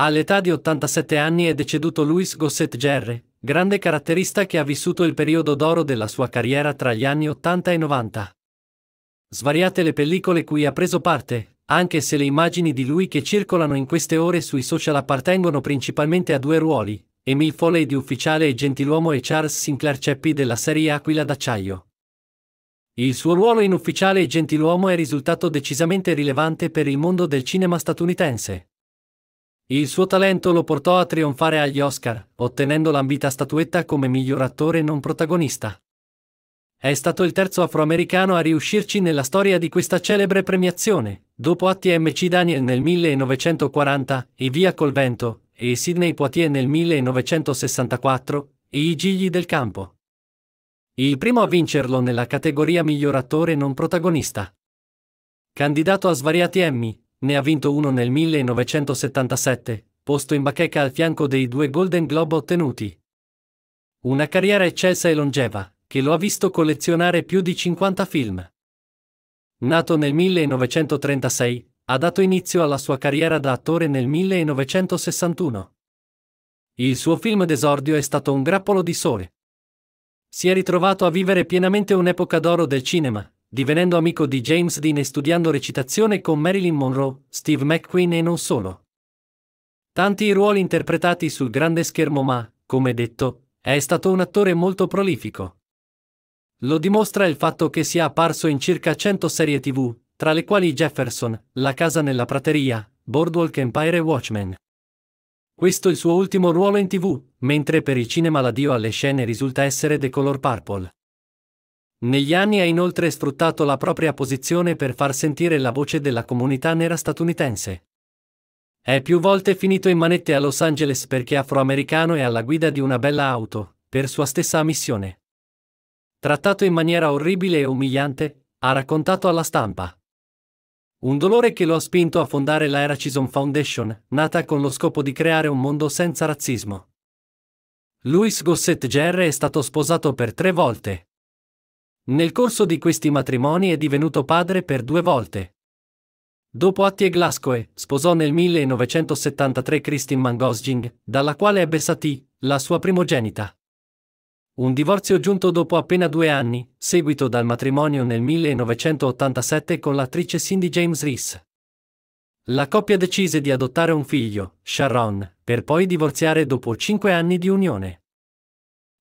All'età di 87 anni è deceduto Louis Gossett Gerre, grande caratterista che ha vissuto il periodo d'oro della sua carriera tra gli anni 80 e 90. Svariate le pellicole cui ha preso parte, anche se le immagini di lui che circolano in queste ore sui social appartengono principalmente a due ruoli, Emil Foley di Ufficiale e Gentiluomo e Charles Sinclair Ceppi della serie Aquila d'Acciaio. Il suo ruolo in Ufficiale e Gentiluomo è risultato decisamente rilevante per il mondo del cinema statunitense. Il suo talento lo portò a trionfare agli Oscar, ottenendo l'ambita statuetta come miglior attore non protagonista. È stato il terzo afroamericano a riuscirci nella storia di questa celebre premiazione, dopo ATMC Daniel nel 1940, e Via col vento, e Sidney Poitier nel 1964, e i Gigli del campo. Il primo a vincerlo nella categoria miglior attore non protagonista. Candidato a svariati Emmy, ne ha vinto uno nel 1977, posto in bacheca al fianco dei due Golden Globe ottenuti. Una carriera eccelsa e longeva, che lo ha visto collezionare più di 50 film. Nato nel 1936, ha dato inizio alla sua carriera da attore nel 1961. Il suo film d'esordio è stato Un grappolo di sole. Si è ritrovato a vivere pienamente un'epoca d'oro del cinema, divenendo amico di James Dean e studiando recitazione con Marilyn Monroe, Steve McQueen e non solo. Tanti i ruoli interpretati sul grande schermo ma, come detto, è stato un attore molto prolifico. Lo dimostra il fatto che sia apparso in circa 100 serie tv, tra le quali Jefferson, La casa nella prateria, Boardwalk Empire e Watchmen. Questo è il suo ultimo ruolo in tv, mentre per il cinema l'addio alle scene risulta essere The Color Purple. Negli anni ha inoltre sfruttato la propria posizione per far sentire la voce della comunità nera statunitense. È più volte finito in manette a Los Angeles perché afroamericano e alla guida di una bella auto, per sua stessa missione. Trattato in maniera orribile e umiliante, ha raccontato alla stampa. Un dolore che lo ha spinto a fondare la Eracison Foundation, nata con lo scopo di creare un mondo senza razzismo. Louis Gossett Gerre è stato sposato per tre volte. Nel corso di questi matrimoni è divenuto padre per due volte. Dopo Atti e Glasgow, sposò nel 1973 Christine Mangosjing, dalla quale ebbe Satie, la sua primogenita. Un divorzio giunto dopo appena due anni, seguito dal matrimonio nel 1987 con l'attrice Cindy James Reese. La coppia decise di adottare un figlio, Sharon, per poi divorziare dopo cinque anni di unione.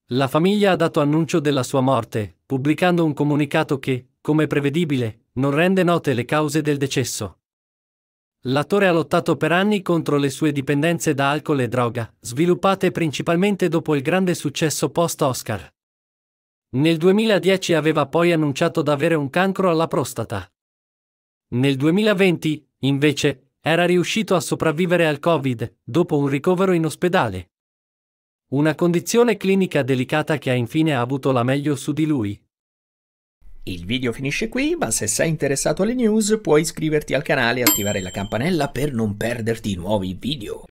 La famiglia ha dato annuncio della sua morte, pubblicando un comunicato che, come prevedibile, non rende note le cause del decesso. L'attore ha lottato per anni contro le sue dipendenze da alcol e droga, sviluppate principalmente dopo il grande successo post-Oscar. Nel 2010 aveva poi annunciato d'avere un cancro alla prostata. Nel 2020, invece, era riuscito a sopravvivere al Covid, dopo un ricovero in ospedale. Una condizione clinica delicata che ha infine avuto la meglio su di lui. Il video finisce qui, ma se sei interessato alle news puoi iscriverti al canale e attivare la campanella per non perderti nuovi video.